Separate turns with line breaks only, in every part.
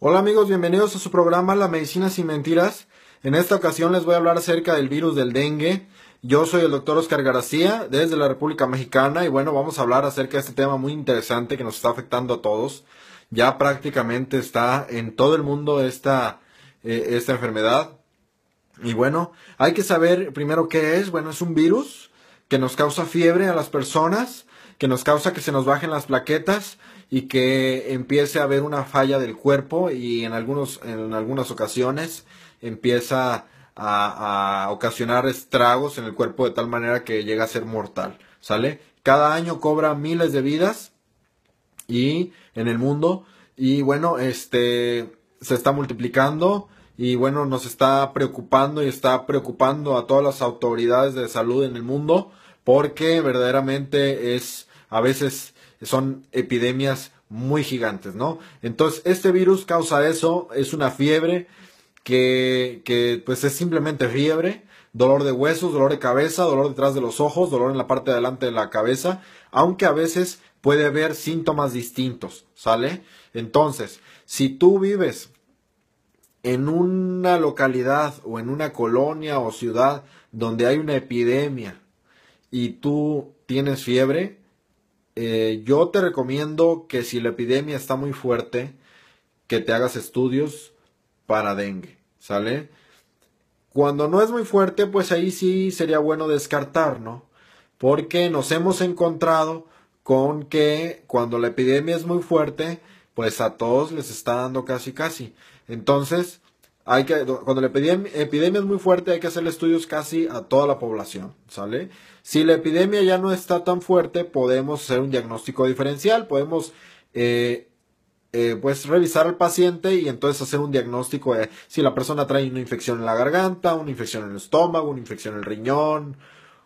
Hola amigos, bienvenidos a su programa La Medicina sin Mentiras. En esta ocasión les voy a hablar acerca del virus del dengue. Yo soy el doctor Oscar García desde la República Mexicana y bueno, vamos a hablar acerca de este tema muy interesante que nos está afectando a todos. Ya prácticamente está en todo el mundo esta, eh, esta enfermedad. Y bueno, hay que saber primero qué es. Bueno, es un virus que nos causa fiebre a las personas, que nos causa que se nos bajen las plaquetas y que empiece a haber una falla del cuerpo y en, algunos, en algunas ocasiones empieza a, ocasionar estragos en el cuerpo de tal manera que llega a ser mortal. ¿Sale? Cada año cobra miles de vidas y en el mundo y bueno, este se está multiplicando y bueno, nos está preocupando y está preocupando a todas las autoridades de salud en el mundo porque verdaderamente es a veces son epidemias muy gigantes, ¿no? Entonces, este virus causa eso, es una fiebre que, que pues es simplemente fiebre, dolor de huesos, dolor de cabeza, dolor detrás de los ojos, dolor en la parte de adelante de la cabeza, aunque a veces puede haber síntomas distintos, ¿sale? Entonces, si tú vives en una localidad o en una colonia o ciudad donde hay una epidemia y tú tienes fiebre, eh, yo te recomiendo que si la epidemia está muy fuerte, que te hagas estudios para dengue, ¿sale? Cuando no es muy fuerte, pues ahí sí sería bueno descartar, ¿no? Porque nos hemos encontrado con que cuando la epidemia es muy fuerte, pues a todos les está dando casi casi. Entonces, hay que, cuando la epidemia, es muy fuerte, hay que hacer estudios casi a toda la población, ¿sale? Si la epidemia ya no está tan fuerte, podemos hacer un diagnóstico diferencial, podemos, eh, eh, pues, revisar al paciente y entonces hacer un diagnóstico de si la persona trae una infección en la garganta, una infección en el estómago, una infección en el riñón,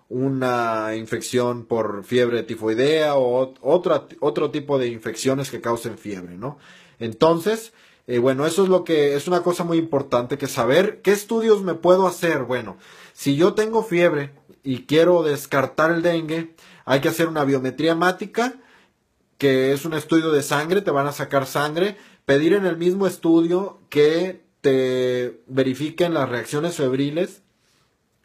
una infección por fiebre tifoidea o otro tipo de infecciones que causen fiebre, ¿no? Entonces, eh, bueno, eso es lo que es una cosa muy importante, que saber qué estudios me puedo hacer. Bueno, si yo tengo fiebre y quiero descartar el dengue, hay que hacer una biometría hemática, que es un estudio de sangre, te van a sacar sangre, pedir en el mismo estudio que te verifiquen las reacciones febriles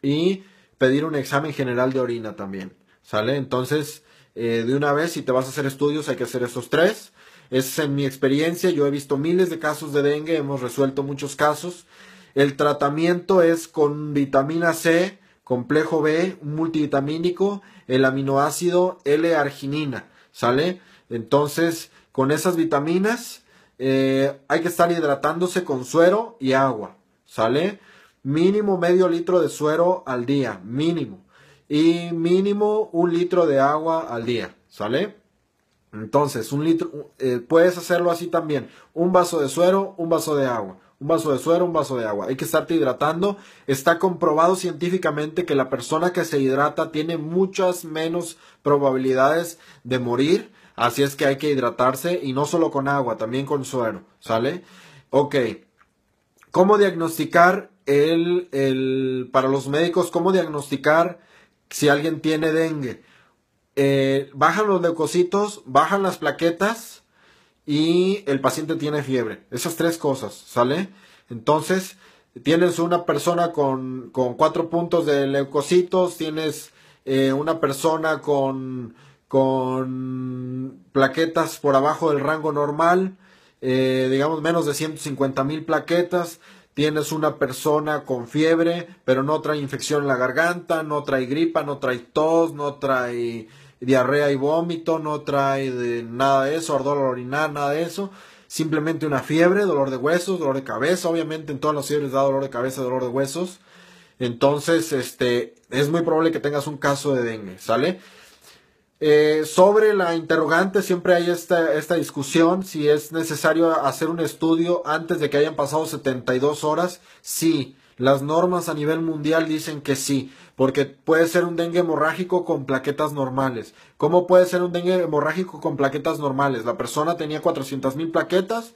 y pedir un examen general de orina también, ¿sale? Entonces, eh, de una vez, si te vas a hacer estudios, hay que hacer estos tres. Es en mi experiencia, yo he visto miles de casos de dengue, hemos resuelto muchos casos. El tratamiento es con vitamina C, complejo B, multivitamínico, el aminoácido L-arginina, ¿sale? Entonces, con esas vitaminas eh, hay que estar hidratándose con suero y agua, ¿sale? Mínimo medio litro de suero al día, mínimo. Y mínimo un litro de agua al día, ¿sale? Entonces, un litro, eh, puedes hacerlo así también. Un vaso de suero, un vaso de agua. Un vaso de suero, un vaso de agua. Hay que estarte hidratando. Está comprobado científicamente que la persona que se hidrata tiene muchas menos probabilidades de morir. Así es que hay que hidratarse y no solo con agua, también con suero. ¿Sale? Ok. ¿Cómo diagnosticar el, el para los médicos, cómo diagnosticar si alguien tiene dengue? Eh, bajan los leucocitos, bajan las plaquetas y el paciente tiene fiebre. Esas tres cosas, ¿sale? Entonces, tienes una persona con, cuatro puntos de leucocitos, tienes eh, una persona con, con plaquetas por abajo del rango normal, eh, digamos menos de 150 mil plaquetas, tienes una persona con fiebre, pero no trae infección en la garganta, no trae gripa, no trae tos, no trae diarrea y vómito, no trae nada de eso, ardor al nada de eso. Simplemente una fiebre, dolor de huesos, dolor de cabeza. Obviamente en todas las fiebres da dolor de cabeza, dolor de huesos. Entonces, este, es muy probable que tengas un caso de dengue, ¿sale? Eh, sobre la interrogante siempre hay esta, esta discusión, si es necesario hacer un estudio antes de que hayan pasado 72 horas, sí. Las normas a nivel mundial dicen que sí, porque puede ser un dengue hemorrágico con plaquetas normales. ¿Cómo puede ser un dengue hemorrágico con plaquetas normales? La persona tenía mil plaquetas,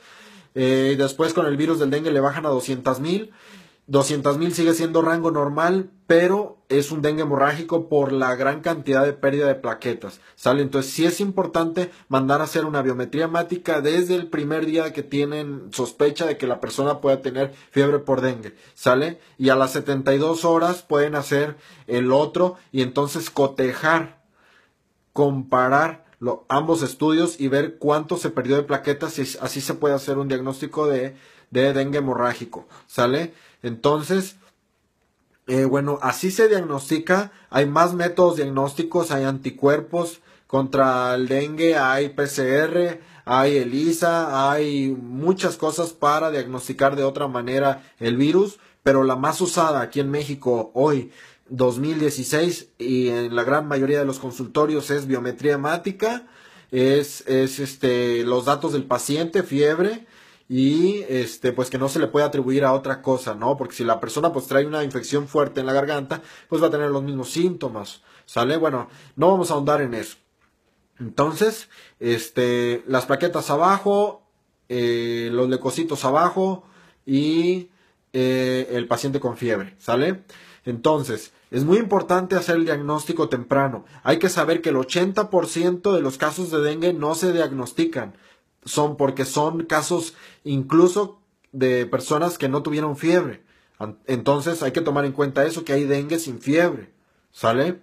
eh, y después con el virus del dengue le bajan a 200.000. mil sigue siendo rango normal, pero es un dengue hemorrágico por la gran cantidad de pérdida de plaquetas, ¿sale? Entonces sí es importante mandar a hacer una biometría hemática desde el primer día que tienen sospecha de que la persona pueda tener fiebre por dengue, ¿sale? Y a las 72 horas pueden hacer el otro y entonces cotejar, comparar ambos estudios y ver cuánto se perdió de plaquetas y así se puede hacer un diagnóstico de, de dengue hemorrágico, ¿sale? Entonces, eh, bueno, así se diagnostica. Hay más métodos diagnósticos, hay anticuerpos contra el dengue, hay PCR, hay ELISA, hay muchas cosas para diagnosticar de otra manera el virus, pero la más usada aquí en México hoy 2016 y en la gran mayoría de los consultorios es biometría hemática, es, es este, los datos del paciente, fiebre, y este pues que no se le puede atribuir a otra cosa, ¿no? Porque si la persona pues trae una infección fuerte en la garganta, pues va a tener los mismos síntomas, ¿sale? Bueno, no vamos a ahondar en eso. Entonces, este, las plaquetas abajo, eh, los leucocitos abajo y eh, el paciente con fiebre, ¿sale? Entonces, es muy importante hacer el diagnóstico temprano. Hay que saber que el 80% de los casos de dengue no se diagnostican son porque son casos incluso de personas que no tuvieron fiebre. Entonces hay que tomar en cuenta eso, que hay dengue sin fiebre. ¿Sale?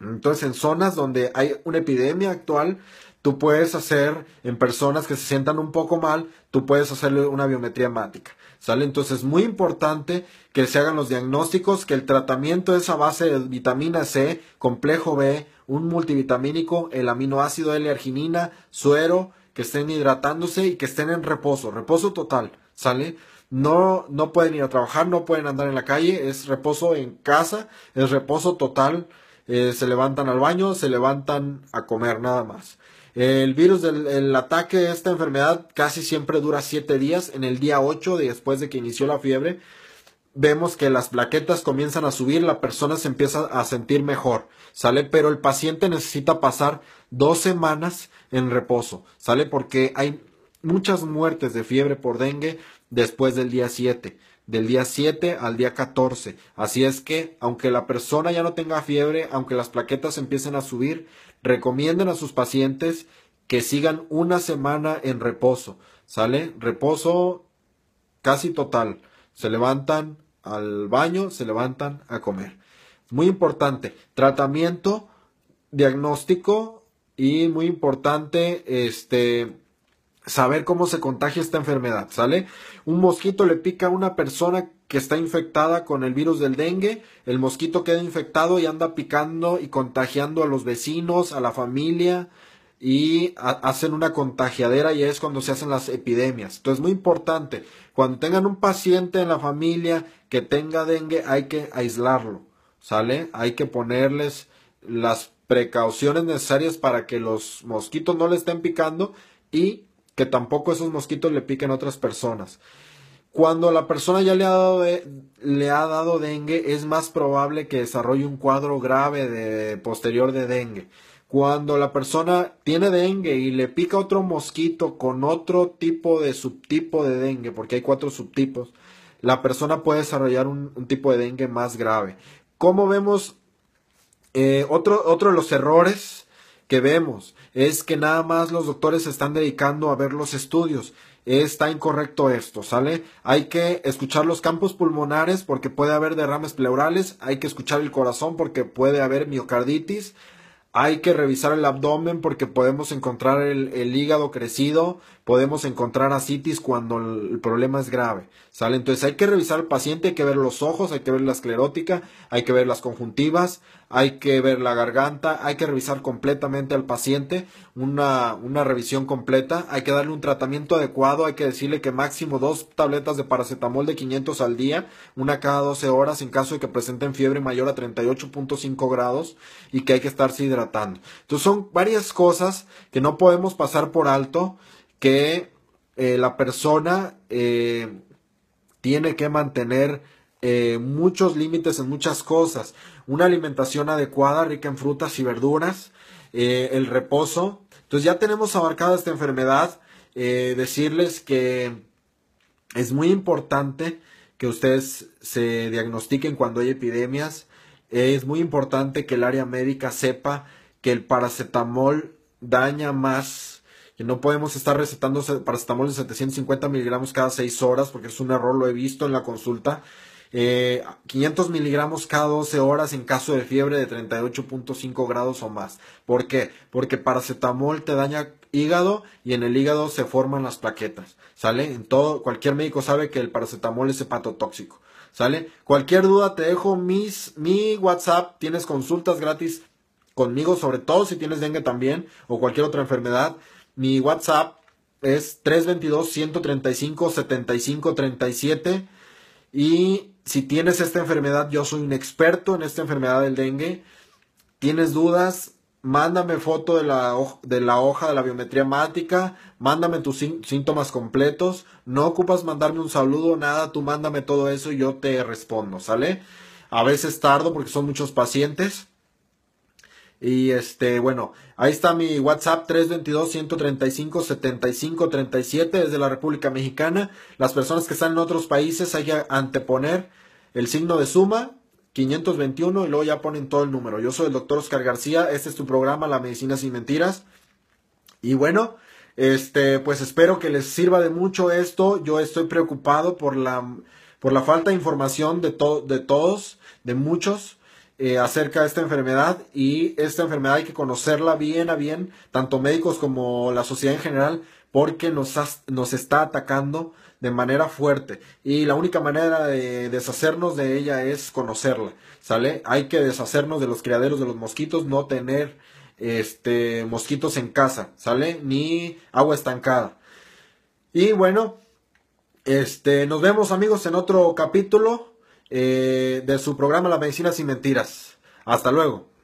Entonces en zonas donde hay una epidemia actual, tú puedes hacer en personas que se sientan un poco mal, tú puedes hacerle una biometría hemática. ¿Sale? Entonces es muy importante que se hagan los diagnósticos, que el tratamiento es a base de vitamina C, complejo B, un multivitamínico, el aminoácido L-arginina, suero, que estén hidratándose y que estén en reposo, reposo total, ¿sale? No, no pueden ir a trabajar, no pueden andar en la calle, es reposo en casa, es reposo total, eh, se levantan al baño, se levantan a comer nada más. El virus del el ataque de esta enfermedad casi siempre dura 7 días, en el día 8 después de que inició la fiebre, vemos que las plaquetas comienzan a subir, la persona se empieza a sentir mejor, ¿sale? Pero el paciente necesita pasar dos semanas en reposo, ¿sale? Porque hay muchas muertes de fiebre por dengue después del día 7, del día 7 al día 14. Así es que, aunque la persona ya no tenga fiebre, aunque las plaquetas empiecen a subir, recomienden a sus pacientes que sigan una semana en reposo, ¿sale? Reposo casi total. Se levantan, al baño, se levantan a comer. Muy importante, tratamiento, diagnóstico y muy importante, este, saber cómo se contagia esta enfermedad, ¿sale? Un mosquito le pica a una persona que está infectada con el virus del dengue, el mosquito queda infectado y anda picando y contagiando a los vecinos, a la familia, y hacen una contagiadera y es cuando se hacen las epidemias. Entonces, muy importante, cuando tengan un paciente en la familia que tenga dengue, hay que aislarlo, ¿sale? Hay que ponerles las precauciones necesarias para que los mosquitos no le estén picando y que tampoco esos mosquitos le piquen a otras personas. Cuando la persona ya le ha, dado le ha dado dengue, es más probable que desarrolle un cuadro grave posterior de dengue. Cuando la persona tiene dengue y le pica otro mosquito con otro tipo de subtipo de dengue, porque hay cuatro subtipos, la persona puede desarrollar un, tipo de dengue más grave. ¿Cómo vemos, eh, otro, otro de los errores que vemos es que nada más los doctores se están dedicando a ver los estudios está incorrecto esto, ¿sale? Hay que escuchar los campos pulmonares porque puede haber derrames pleurales, hay que escuchar el corazón porque puede haber miocarditis, hay que revisar el abdomen porque podemos encontrar el, hígado crecido, podemos encontrar asitis cuando el, problema es grave, ¿sale? Entonces hay que revisar al paciente, hay que ver los ojos, hay que ver la esclerótica, hay que ver las conjuntivas, hay que ver la garganta, hay que revisar completamente al paciente, una, revisión completa, hay que darle un tratamiento adecuado, hay que decirle que máximo dos tabletas de paracetamol de 500 al día, una cada 12 horas en caso de que presenten fiebre mayor a 38.5 grados y que hay que estar hidratando entonces son varias cosas que no podemos pasar por alto que eh, la persona eh, tiene que mantener eh, muchos límites en muchas cosas. Una alimentación adecuada, rica en frutas y verduras, el reposo. Entonces ya tenemos abarcada esta enfermedad. decirles que es muy importante que ustedes se diagnostiquen cuando hay epidemias. Es muy importante que el área médica sepa que el paracetamol daña más, que no podemos estar recetando paracetamol de 750 miligramos cada 6 horas, porque es un error, lo he visto en la consulta. 500 eh, miligramos cada 12 horas en caso de fiebre de 38.5 grados o más. ¿Por qué? Porque paracetamol te daña hígado y en el hígado se forman las plaquetas. ¿Sale? En todo, cualquier médico sabe que el paracetamol es hepatotóxico. ¿Sale? Cualquier duda te dejo mis, mi WhatsApp. Tienes consultas gratis conmigo, sobre todo si tienes dengue también o cualquier otra enfermedad. Mi WhatsApp es 322-135-7537. Y si tienes esta enfermedad, yo soy un experto en esta enfermedad del dengue. ¿Tienes dudas? Mándame foto de la, de la hoja de la biometría mática, mándame tus síntomas completos, no ocupas mandarme un saludo, nada, tú mándame todo eso y yo te respondo, ¿sale? A veces tardo porque son muchos pacientes, y este, bueno, ahí está mi WhatsApp 322-135-7537 desde la República Mexicana. Las personas que están en otros países hay que anteponer el signo de suma 521 y luego ya ponen todo el número. Yo soy el doctor Oscar García, este es tu programa La Medicina sin Mentiras. Y bueno, este, pues espero que les sirva de mucho esto. Yo estoy preocupado por la, por la falta de información de, de todos, de muchos eh, acerca de esta enfermedad y esta enfermedad hay que conocerla bien a bien, tanto médicos como la sociedad en general, porque nos, nos está atacando de manera fuerte y la única manera de deshacernos de ella es conocerla, ¿sale? Hay que deshacernos de los criaderos de los mosquitos, no tener este mosquitos en casa, ¿sale? Ni agua estancada. Y bueno, este nos vemos amigos en otro capítulo. Eh, de su programa La Medicina sin Mentiras. Hasta luego.